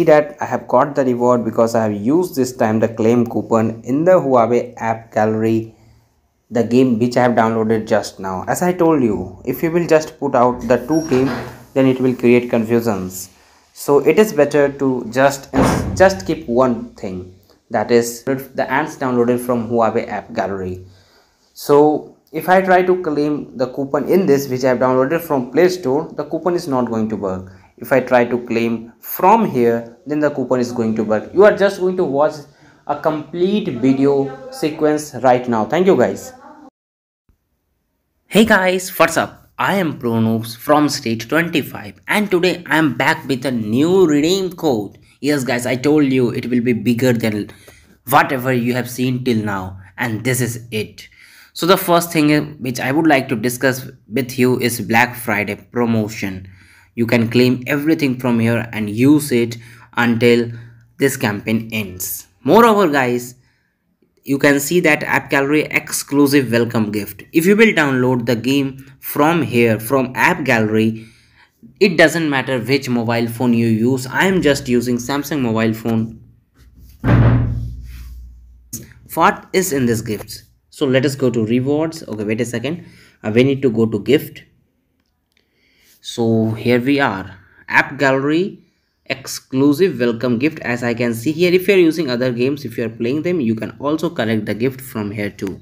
see that I have got the reward because I have used this time the claim coupon in the Huawei app gallery the game which I have downloaded just now as I told you if you will just put out the two game then it will create confusions so it is better to just just keep one thing that is the ants downloaded from Huawei app gallery so if I try to claim the coupon in this which I have downloaded from Play Store the coupon is not going to work if i try to claim from here then the coupon is going to work you are just going to watch a complete video sequence right now thank you guys hey guys what's up I am Pronoobs from stage 25 and today I am back with a new redeem code. Yes guys, I told you it will be bigger than whatever you have seen till now and this is it. So the first thing which I would like to discuss with you is Black Friday promotion you can claim everything from here and use it until this campaign ends moreover guys you can see that app gallery exclusive welcome gift if you will download the game from here from app gallery it doesn't matter which mobile phone you use i am just using samsung mobile phone what is in this gift? so let us go to rewards okay wait a second uh, we need to go to gift so here we are app gallery exclusive welcome gift as i can see here if you are using other games if you are playing them you can also collect the gift from here too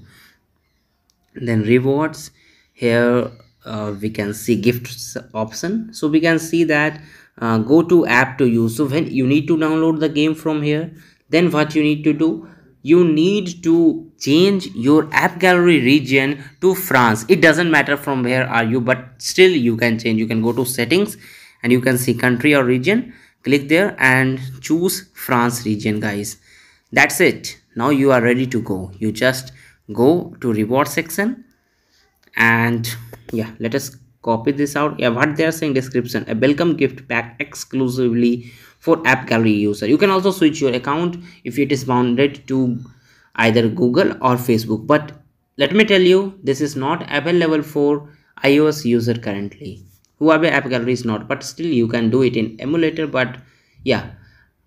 then rewards here uh, we can see gifts option so we can see that uh, go to app to use so when you need to download the game from here then what you need to do you need to change your app gallery region to France. It doesn't matter from where are you, but still you can change. You can go to settings and you can see country or region. Click there and choose France region guys. That's it. Now you are ready to go. You just go to reward section and yeah, let us Copy this out. Yeah, what they are saying description. A welcome gift pack exclusively for App Gallery user. You can also switch your account if it is bounded to either Google or Facebook. But let me tell you, this is not available for iOS user currently. Huawei App Gallery is not, but still you can do it in emulator. But yeah,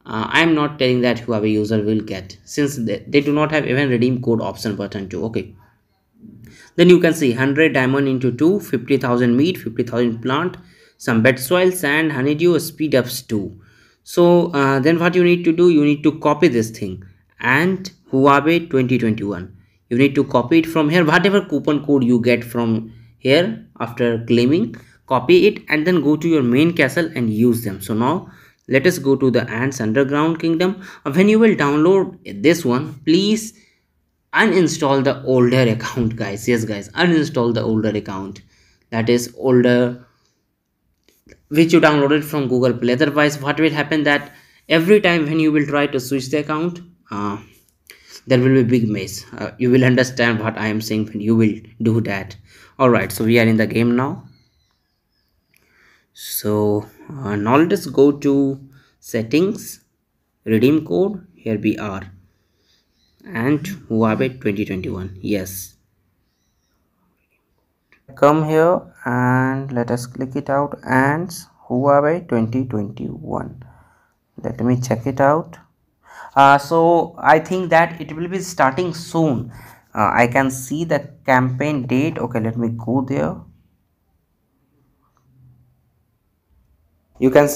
uh, I'm not telling that Huawei user will get since they, they do not have even redeem code option button too. Okay then you can see 100 diamond into 2 50000 meat 50000 plant some bed soil sand honeydew speed ups too so uh, then what you need to do you need to copy this thing and huawei 2021 you need to copy it from here whatever coupon code you get from here after claiming copy it and then go to your main castle and use them so now let us go to the ants underground kingdom when you will download this one please uninstall the older account guys yes guys uninstall the older account that is older which you downloaded from google play otherwise what will happen that every time when you will try to switch the account uh, there will be big mess uh, you will understand what i am saying when you will do that all right so we are in the game now so uh, now let us go to settings redeem code here we are and Huawei 2021 yes come here and let us click it out and Huawei 2021 let me check it out uh, so I think that it will be starting soon uh, I can see the campaign date okay let me go there you can see